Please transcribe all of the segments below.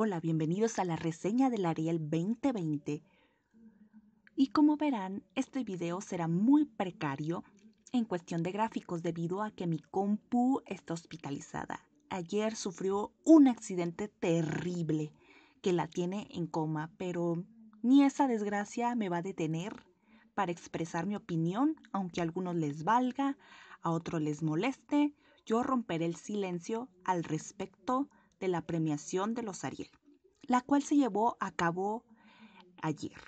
Hola, bienvenidos a la reseña del Ariel 2020. Y como verán, este video será muy precario en cuestión de gráficos debido a que mi compu está hospitalizada. Ayer sufrió un accidente terrible que la tiene en coma, pero ni esa desgracia me va a detener para expresar mi opinión, aunque a algunos les valga, a otros les moleste, yo romperé el silencio al respecto de la premiación de los Ariel, la cual se llevó a cabo ayer.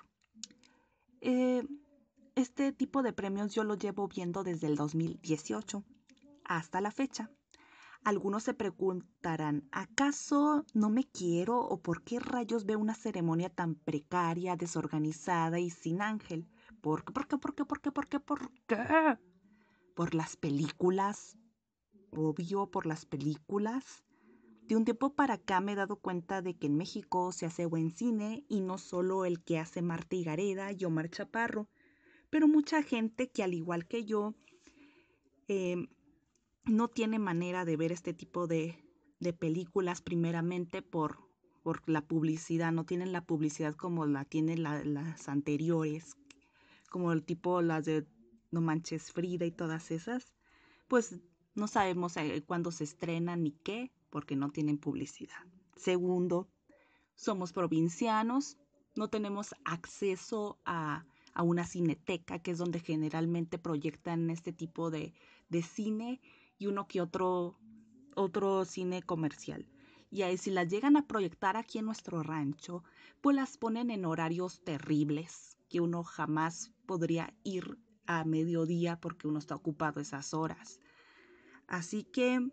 Eh, este tipo de premios yo lo llevo viendo desde el 2018 hasta la fecha. Algunos se preguntarán, ¿acaso no me quiero o por qué rayos veo una ceremonia tan precaria, desorganizada y sin ángel? ¿Por qué, por qué, por qué, por qué, por qué, por qué? ¿Por las películas? Obvio, por las películas. De un tiempo para acá me he dado cuenta de que en México se hace buen cine y no solo el que hace Marta Igareda y Omar Chaparro, pero mucha gente que al igual que yo em, no tiene manera de ver este tipo de, películas primeramente por, la publicidad, no tienen la publicidad como la tienen las anteriores, como el tipo las de No Manches Frida y todas esas, pues no sabemos eh, cuándo se estrenan ni qué, porque no tienen publicidad. Segundo, somos provincianos, no tenemos acceso a, una cineteca, que es donde generalmente proyectan este tipo de, de cine y uno que otro, otro cine comercial. Y ahí si las llegan a proyectar aquí en nuestro rancho, pues las ponen en horarios terribles, que uno jamás podría ir a mediodía porque uno está ocupado esas horas. Así que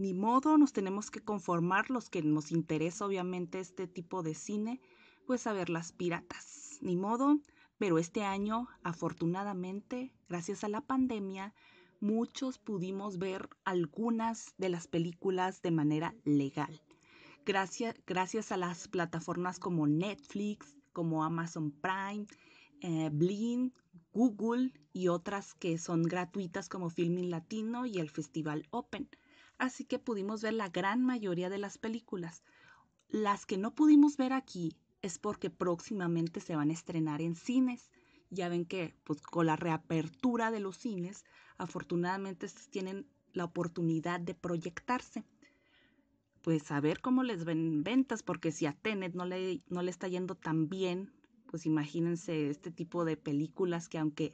ni modo, nos tenemos que conformar los que nos interesa obviamente este tipo de cine, pues a ver las piratas, ni modo, pero este año, afortunadamente, gracias a la pandemia, muchos pudimos ver algunas de las películas de manera legal. Gracias, gracias a las plataformas como Netflix, como Amazon Prime, eh, Google y otras que son gratuitas como Filming Latino y el Festival Open así que pudimos ver la gran mayoría de las películas. Las que no pudimos ver aquí es porque próximamente se van a estrenar en cines. Ya ven que pues, con la reapertura de los cines, afortunadamente tienen la oportunidad de proyectarse. Pues a ver cómo les ven ventas, porque si a Tenet no le, no le está yendo tan bien, pues imagínense este tipo de películas que aunque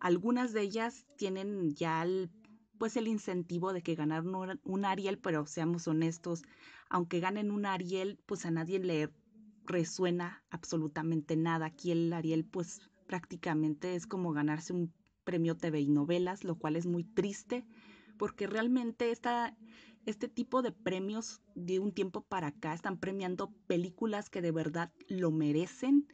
algunas de ellas tienen ya el pues el incentivo de que ganar un Ariel, pero seamos honestos, aunque ganen un Ariel, pues a nadie le resuena absolutamente nada. Aquí el Ariel, pues prácticamente es como ganarse un premio TV y novelas, lo cual es muy triste, porque realmente esta, este tipo de premios de un tiempo para acá están premiando películas que de verdad lo merecen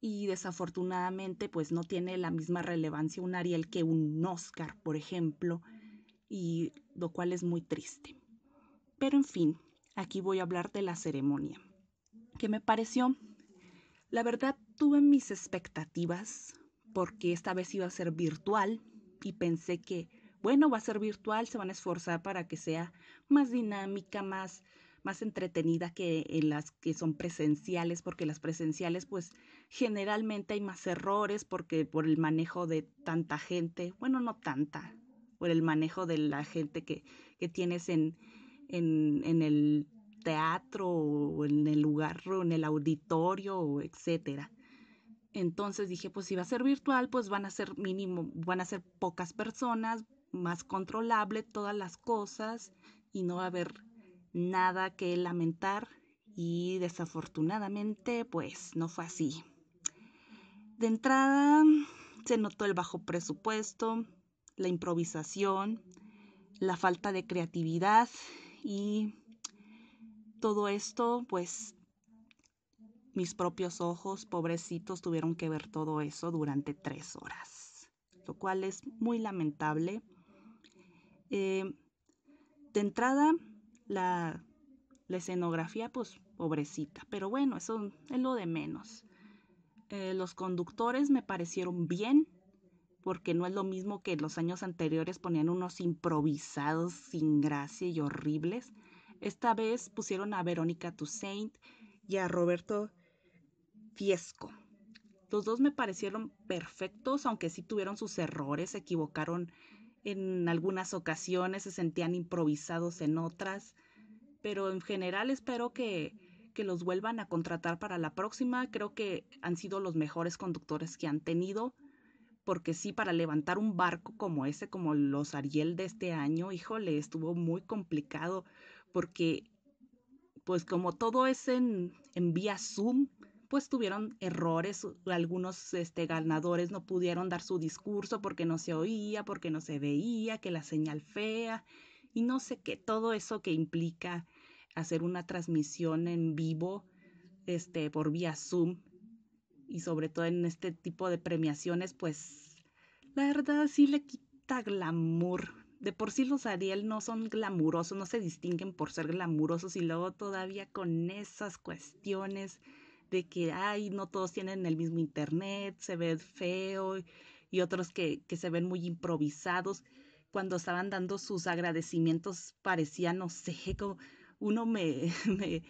y desafortunadamente pues no tiene la misma relevancia un Ariel que un Oscar, por ejemplo y lo cual es muy triste. Pero en fin, aquí voy a hablar de la ceremonia, que me pareció, la verdad tuve mis expectativas porque esta vez iba a ser virtual y pensé que, bueno, va a ser virtual, se van a esforzar para que sea más dinámica, más, más entretenida que en las que son presenciales, porque las presenciales pues generalmente hay más errores porque por el manejo de tanta gente, bueno, no tanta, por el manejo de la gente que, tienes en, en, el teatro o en el lugar en el auditorio, etcétera. Entonces dije, pues si va a ser virtual, pues van a ser mínimo, van a ser pocas personas, más controlable todas las cosas y no va a haber nada que lamentar y desafortunadamente pues no fue así. De entrada se notó el bajo presupuesto, la improvisación, la falta de creatividad y todo esto, pues mis propios ojos, pobrecitos, tuvieron que ver todo eso durante tres horas, lo cual es muy lamentable. Eh, de entrada, la, escenografía, pues pobrecita, pero bueno, eso es lo de menos. Eh, los conductores me parecieron bien, porque no es lo mismo que en los años anteriores ponían unos improvisados sin gracia y horribles. Esta vez pusieron a Verónica Toussaint y a Roberto Fiesco. Los dos me parecieron perfectos, aunque sí tuvieron sus errores, se equivocaron en algunas ocasiones, se sentían improvisados en otras, pero en general espero que, que los vuelvan a contratar para la próxima. Creo que han sido los mejores conductores que han tenido porque sí, para levantar un barco como ese, como los Ariel de este año, híjole, estuvo muy complicado, porque pues como todo es en, vía Zoom, pues tuvieron errores, algunos este, ganadores no pudieron dar su discurso porque no se oía, porque no se veía, que la señal fea y no sé qué, todo eso que implica hacer una transmisión en vivo este, por vía Zoom y sobre todo en este tipo de premiaciones, pues la verdad sí le quita glamour. De por sí los Ariel no son glamurosos, no se distinguen por ser glamurosos y luego todavía con esas cuestiones de que, ay, no todos tienen el mismo internet, se ve feo y otros que, se ven muy improvisados. Cuando estaban dando sus agradecimientos parecía, no sé, como uno me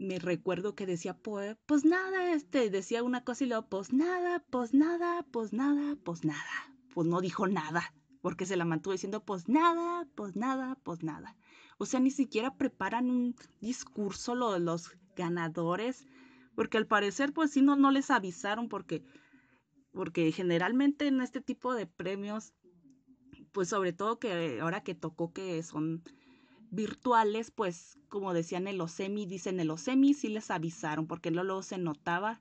me recuerdo que decía, pues, nada, este, decía una cosa y luego, pues nada, pues nada, pues nada, pues nada. Pues no dijo nada, porque se la mantuvo diciendo, pues nada, pues nada, pues nada. O sea, ni siquiera preparan un discurso lo, los ganadores, porque al parecer, pues sí, no, no les avisaron, porque, porque generalmente en este tipo de premios, pues sobre todo que ahora que tocó que son virtuales, pues como decían los semis, dicen los semis sí les avisaron, porque no luego se notaba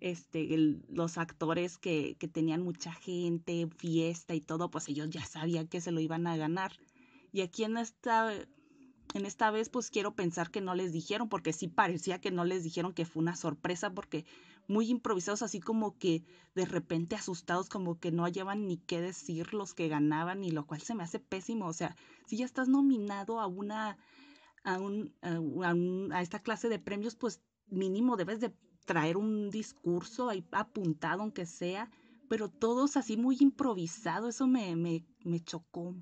este, los actores que, que, tenían mucha gente, fiesta y todo, pues ellos ya sabían que se lo iban a ganar. Y aquí en esta, en esta vez, pues quiero pensar que no les dijeron, porque sí parecía que no les dijeron que fue una sorpresa, porque muy improvisados, así como que de repente asustados, como que no hallaban ni qué decir los que ganaban, y lo cual se me hace pésimo. O sea, si ya estás nominado a una, a, un, a, esta clase de premios, pues mínimo debes de traer un discurso ahí apuntado, aunque sea, pero todos así muy improvisado, eso me, me, me chocó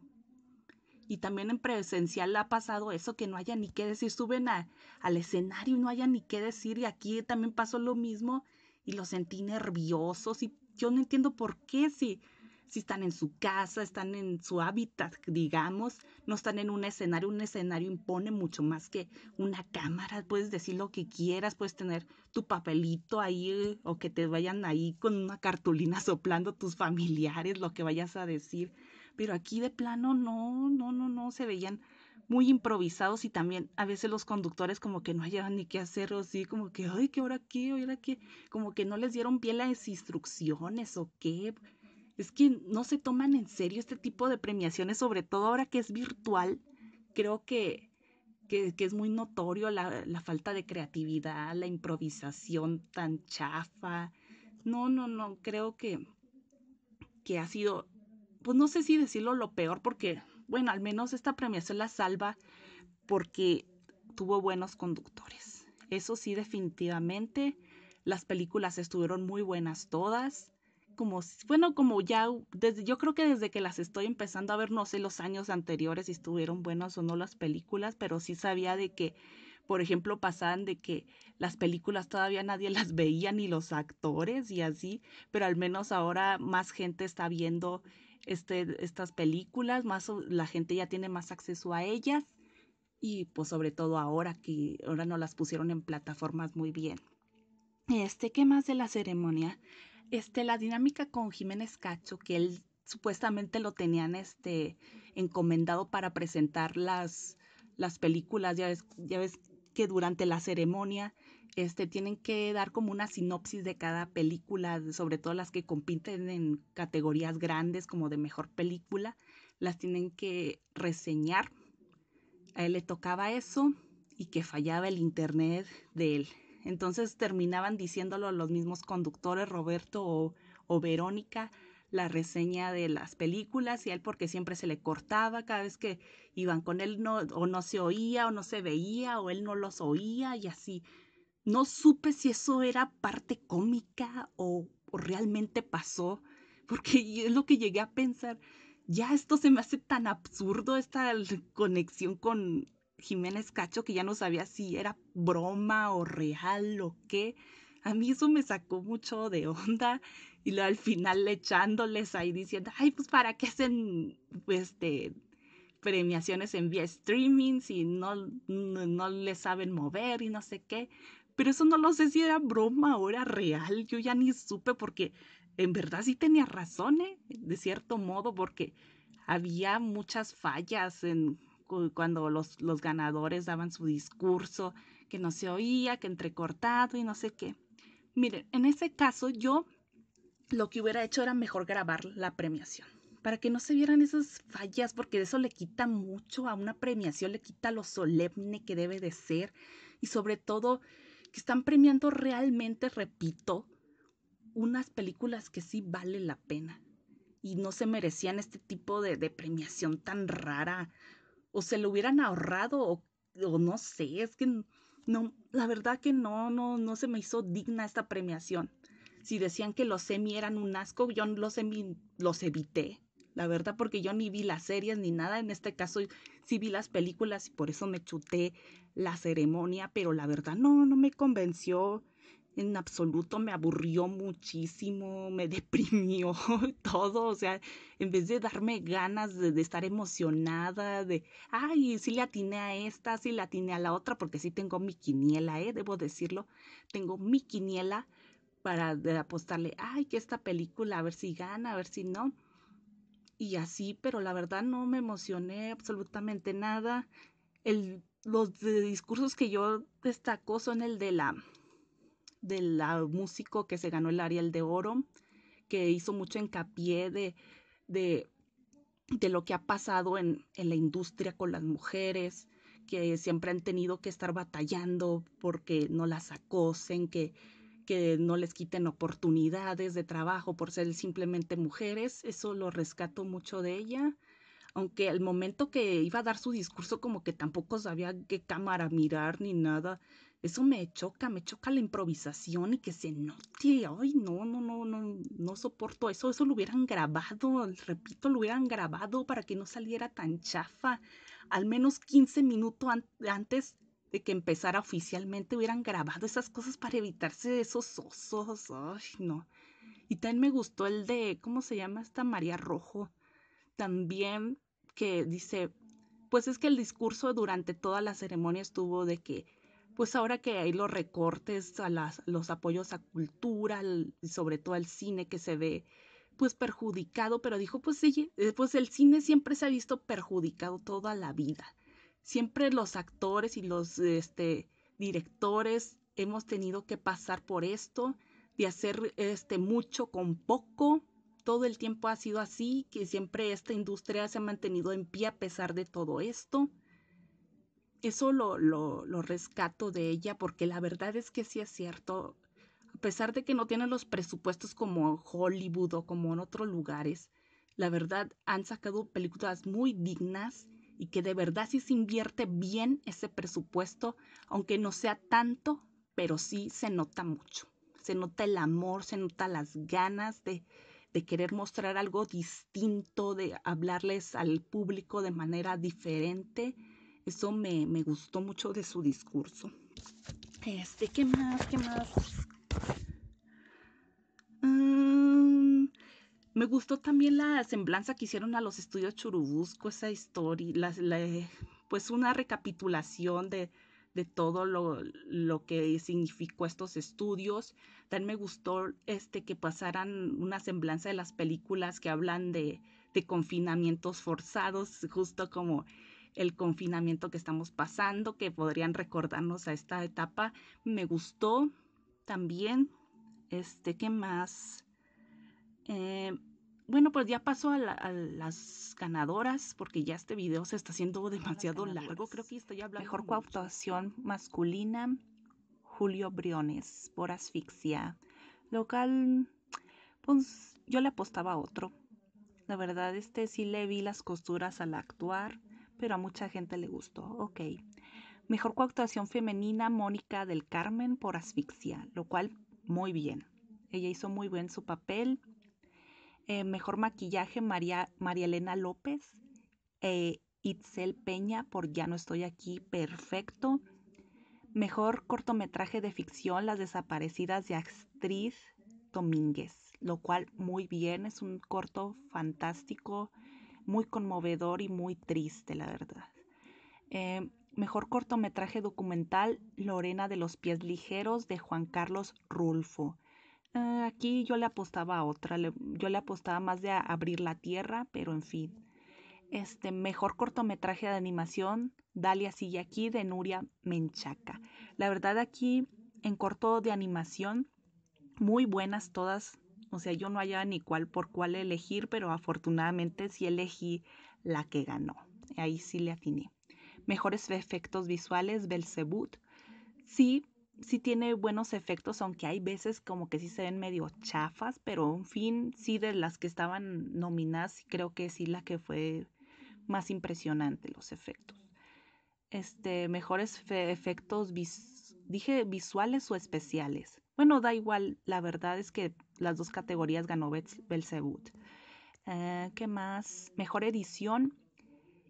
y también en presencial ha pasado eso que no haya ni qué decir, suben al escenario y no haya ni qué decir y aquí también pasó lo mismo y los sentí nerviosos y yo no entiendo por qué si, si están en su casa, están en su hábitat, digamos, no están en un escenario, un escenario impone mucho más que una cámara, puedes decir lo que quieras, puedes tener tu papelito ahí o que te vayan ahí con una cartulina soplando tus familiares, lo que vayas a decir pero aquí de plano no, no, no, no, se veían muy improvisados y también a veces los conductores como que no hallaban ni qué hacer o como que, ay, ¿qué hora qué? ¿Hora qué? Como que no les dieron bien las instrucciones o qué. Es que no se toman en serio este tipo de premiaciones, sobre todo ahora que es virtual. Creo que, es muy notorio la, la falta de creatividad, la improvisación tan chafa. No, no, no, creo que, que ha sido pues no sé si decirlo lo peor, porque, bueno, al menos esta premiación la salva porque tuvo buenos conductores. Eso sí, definitivamente, las películas estuvieron muy buenas todas. Como, bueno, como ya, desde, yo creo que desde que las estoy empezando a ver, no sé los años anteriores si estuvieron buenas o no las películas, pero sí sabía de que por ejemplo, pasaban de que las películas todavía nadie las veía, ni los actores y así, pero al menos ahora más gente está viendo este, estas películas, más la gente ya tiene más acceso a ellas y pues sobre todo ahora que ahora no las pusieron en plataformas muy bien. Este, ¿qué más de la ceremonia? Este, la dinámica con Jiménez Cacho, que él supuestamente lo tenían este encomendado para presentar las las películas, ya ya ves que durante la ceremonia este, tienen que dar como una sinopsis de cada película, sobre todo las que compiten en categorías grandes como de mejor película, las tienen que reseñar. A él le tocaba eso y que fallaba el internet de él. Entonces terminaban diciéndolo los mismos conductores, Roberto o, o Verónica, la reseña de las películas y a él porque siempre se le cortaba cada vez que iban con él o no se oía o no se veía o él no los oía y así. No supe si eso era parte cómica o, o realmente pasó, porque es lo que llegué a pensar. Ya esto se me hace tan absurdo, esta conexión con Jiménez Cacho, que ya no sabía si era broma o real o qué. A mí eso me sacó mucho de onda y al final echándoles ahí diciendo, ay, pues para qué hacen pues, este, premiaciones en vía streaming si no, no, le saben mover y no sé qué. Pero eso no lo sé si era broma o era real, yo ya ni supe porque en verdad sí tenía razón, ¿eh? de cierto modo, porque había muchas fallas en cuando los, los ganadores daban su discurso, que no se oía, que entrecortado y no sé qué. Miren, en ese caso yo lo que hubiera hecho era mejor grabar la premiación para que no se vieran esas fallas, porque eso le quita mucho a una premiación, le quita lo solemne que debe de ser y sobre todo que están premiando realmente, repito, unas películas que sí valen la pena y no se merecían este tipo de, premiación tan rara o se lo hubieran ahorrado o, o, no sé, es que no, la verdad que no, no, no se me hizo digna esta premiación si decían que los semi eran un asco, yo los los evité, la verdad, porque yo ni vi las series ni nada. En este caso sí vi las películas y por eso me chuté la ceremonia, pero la verdad no, no me convenció en absoluto, me aburrió muchísimo, me deprimió todo, o sea, en vez de darme ganas de, estar emocionada, de, ay, sí le atiné a esta, sí le atiné a la otra, porque sí tengo mi quiniela, ¿eh? debo decirlo, tengo mi quiniela para de apostarle, ay, que esta película, a ver si gana, a ver si no. Y así, pero la verdad no me emocioné absolutamente nada. El, los discursos que yo destaco son el de la De la músico que se ganó el Ariel de Oro, que hizo mucho hincapié de, de, de lo que ha pasado en, en la industria con las mujeres, que siempre han tenido que estar batallando porque no las acosen, que que no les quiten oportunidades de trabajo por ser simplemente mujeres. Eso lo rescato mucho de ella. Aunque al momento que iba a dar su discurso como que tampoco sabía qué cámara mirar ni nada. Eso me choca, me choca la improvisación y que se note. Ay, no, no, no, no, no soporto eso. Eso lo hubieran grabado, repito, lo hubieran grabado para que no saliera tan chafa. Al menos 15 minutos antes de que empezara oficialmente hubieran grabado esas cosas para evitarse esos osos. Ay, no. Y también me gustó el de, ¿cómo se llama esta María Rojo? También que dice, pues es que el discurso durante toda la ceremonia estuvo de que, pues ahora que hay los recortes a las, los apoyos a cultura, sobre todo al cine que se ve pues perjudicado, pero dijo, pues sí, eh, pues el cine siempre se ha visto perjudicado toda la vida siempre los actores y los este, directores hemos tenido que pasar por esto, de hacer este, mucho con poco. Todo el tiempo ha sido así, que siempre esta industria se ha mantenido en pie a pesar de todo esto. Eso lo, lo, lo rescato de ella porque la verdad es que sí es cierto. A pesar de que no tienen los presupuestos como Hollywood o como en otros lugares, la verdad han sacado películas muy dignas y que de verdad sí se invierte bien ese presupuesto, aunque no sea tanto, pero sí se nota mucho. Se nota el amor, se nota las ganas de, de querer mostrar algo distinto, de hablarles al público de manera diferente. Eso me, me gustó mucho de su discurso. Este, ¿qué más? ¿Qué más? Me gustó también la semblanza que hicieron a los estudios Churubusco, esa historia, pues una recapitulación de, de todo lo, lo, que significó estos estudios. También me gustó este, que pasaran una semblanza de las películas que hablan de, de confinamientos forzados, justo como el confinamiento que estamos pasando, que podrían recordarnos a esta etapa. Me gustó también, este, ¿qué más? Eh, bueno, pues ya paso a, las ganadoras, porque ya este video se está haciendo demasiado largo. Creo que hablando. Mejor coautuación masculina, Julio Briones, por asfixia. Local, pues, yo le apostaba a otro. La verdad, este sí le vi las costuras al actuar, pero a mucha gente le gustó. Mejor coactuación femenina, Mónica del Carmen, por asfixia, lo cual muy bien. Ella hizo muy bien su papel eh, mejor maquillaje, María, Elena López. Eh, Itzel Peña por Ya no estoy aquí, perfecto. Mejor cortometraje de ficción, Las desaparecidas de actriz Domínguez, lo cual muy bien, es un corto fantástico, muy conmovedor y muy triste, la verdad. Eh, mejor cortometraje documental, Lorena de los pies ligeros de Juan Carlos Rulfo. Ah, aquí yo le apostaba a otra, yo le apostaba más de abrir la tierra, pero en fin. Este mejor cortometraje de animación, Dalia sigue aquí, de Nuria Menchaca. La verdad aquí, en corto de animación, muy buenas todas. O sea, yo no hallaba ni cuál por cuál elegir, pero afortunadamente sí elegí la que ganó. Ahí sí le afiné. Mejores efectos visuales, Belzebut. Sí, sí tiene buenos efectos, aunque hay veces como que sí se ven medio chafas, pero en fin, sí de las que estaban nominadas, creo que sí la que fue más impresionante los efectos. Este, mejores efectos, dije visuales o especiales. Bueno, da igual, la verdad es que las dos categorías ganó Belzebut. Eh, ¿Qué más? Mejor edición,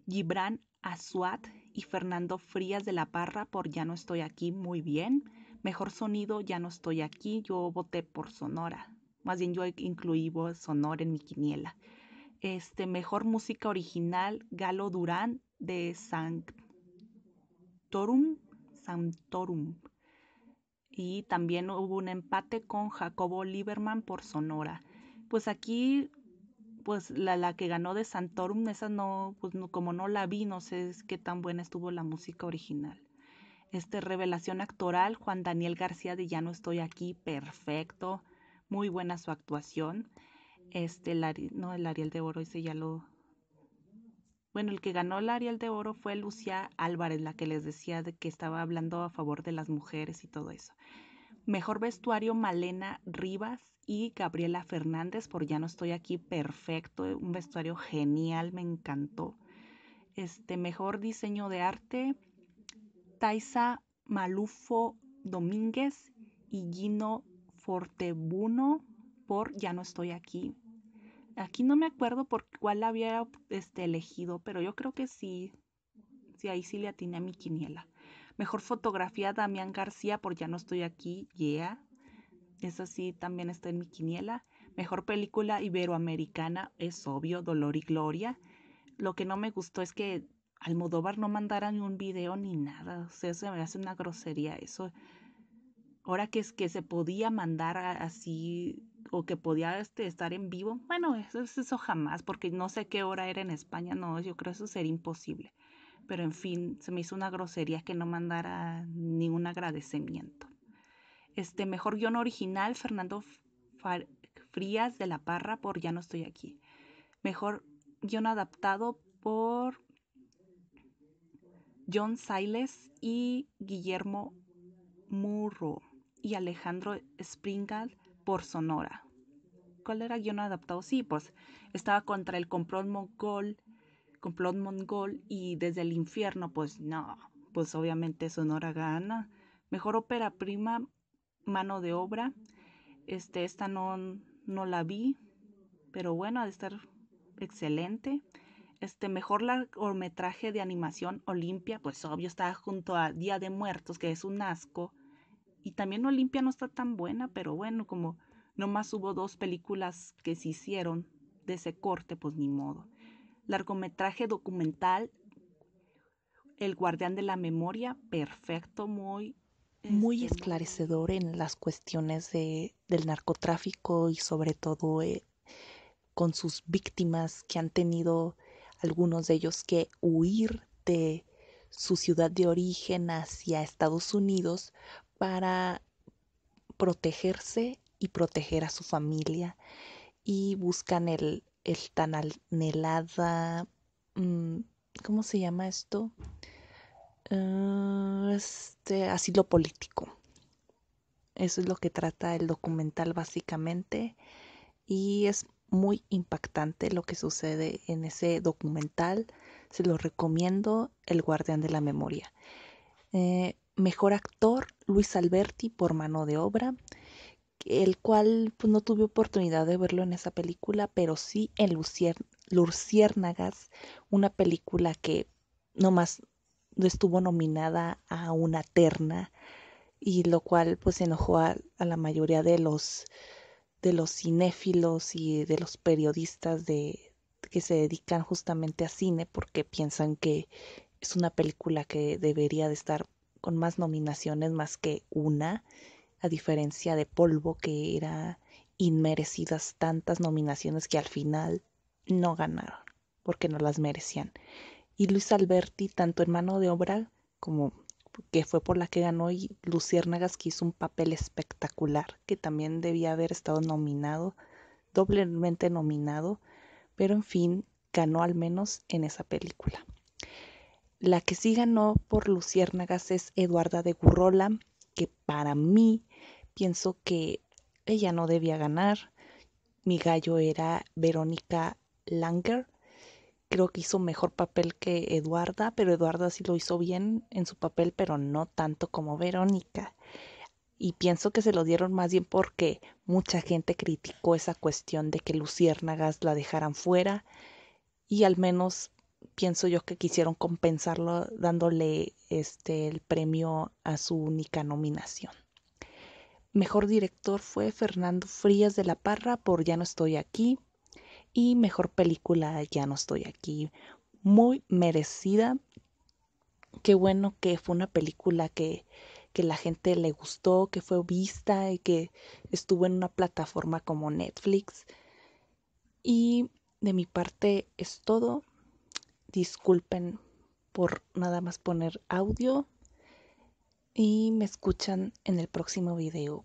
Gibran Azuat y Fernando Frías de la Parra por Ya no estoy aquí, muy bien mejor sonido, ya no estoy aquí, yo voté por Sonora. Más bien yo incluí Sonora en mi quiniela. Este, mejor música original, Galo Durán de Sanctorum. Santorum. Y también hubo un empate con Jacobo Lieberman por Sonora. Pues aquí, pues la, la que ganó de Santorum, esa no, pues no, como no la vi, no sé qué tan buena estuvo la música original. Este, revelación actoral, Juan Daniel García de Ya no estoy aquí, perfecto. Muy buena su actuación. Este, el, no, el Ariel de Oro, ese ya lo... Bueno, el que ganó el Ariel de Oro fue Lucía Álvarez, la que les decía que estaba hablando a favor de las mujeres y todo eso. Mejor vestuario, Malena Rivas y Gabriela Fernández, por Ya no estoy aquí, perfecto. Un vestuario genial, me encantó. Este, mejor diseño de arte, Taisa Malufo Domínguez y Gino Fortebuno por Ya no estoy aquí. Aquí no me acuerdo por cuál había este, elegido, pero yo creo que sí, sí, ahí sí le atiné a mi quiniela. Mejor fotografía Damián García por Ya no estoy aquí, yeah. Eso sí, también está en mi quiniela. Mejor película iberoamericana, es obvio, Dolor y Gloria. Lo que no me gustó es que Almodóvar no mandara ni un video ni nada. O sea, se me hace una grosería eso. Ahora que es que se podía mandar así o que podía este, estar en vivo, bueno, eso, eso jamás, porque no sé qué hora era en España, no, yo creo eso sería imposible. Pero en fin, se me hizo una grosería que no mandara ni un agradecimiento. Este mejor guión original, Fernando Frías de la Parra por Ya no estoy aquí. Mejor guión adaptado por John Siles y Guillermo Murro y Alejandro Springal por Sonora. ¿Cuál era no adaptado? Sí, pues estaba contra el complot mongol, complot mongol y desde el infierno, pues no, pues obviamente Sonora gana. Mejor ópera prima, mano de obra. Este, esta no, no la vi, pero bueno, ha de estar excelente este mejor largometraje de animación, Olimpia, pues obvio está junto a Día de Muertos, que es un asco. Y también Olimpia no está tan buena, pero bueno, como nomás hubo dos películas que se hicieron de ese corte, pues ni modo. Largometraje documental, El guardián de la memoria, perfecto, muy... Muy este, esclarecedor en las cuestiones de, del narcotráfico y sobre todo eh, con sus víctimas que han tenido algunos de ellos que huir de su ciudad de origen hacia Estados Unidos para protegerse y proteger a su familia y buscan el, el tan anhelada, mm, ¿cómo se llama esto? Ah, este, asilo político. Eso es lo que trata el documental básicamente y es muy impactante lo que sucede en ese documental. Se lo recomiendo, El Guardián de la Memoria. Eh, mejor actor, Luis Alberti por mano de obra, el cual pues, no tuve oportunidad de verlo en esa película, pero sí en Lucier Luciérnagas, una película que nomás estuvo nominada a una terna y lo cual pues enojó a la mayoría de los de los cinéfilos y de los periodistas de, que se dedican justamente a cine porque piensan que es una película que debería de estar con más nominaciones más que una, a diferencia de Polvo que era inmerecidas tantas nominaciones que al final no ganaron porque no las merecían. Y Luis Alberti, tanto en mano de obra como que fue por la que ganó, y Luciérnagas, que hizo un papel espectacular, que también debía haber estado nominado, doblemente nominado, pero en fin, ganó al menos en esa película. La que sí ganó por Luciérnagas es Eduarda de Gurrola, que para mí pienso que ella no debía ganar. Mi gallo era Verónica Langer, creo que hizo mejor papel que Eduarda, pero Eduarda sí lo hizo bien en su papel, pero no tanto como Verónica. Y pienso que se lo dieron más bien porque mucha gente criticó esa cuestión de que Luciérnagas la dejaran fuera y al menos pienso yo que quisieron compensarlo dándole este el premio a su única nominación. Mejor director fue Fernando Frías de la Parra por Ya no estoy aquí, y mejor película Ya no estoy aquí. Muy merecida. Qué bueno que fue una película que, la gente le gustó, que fue vista y que estuvo en una plataforma como Netflix. Y de mi parte es todo. Disculpen por nada más poner audio y me escuchan en el próximo video.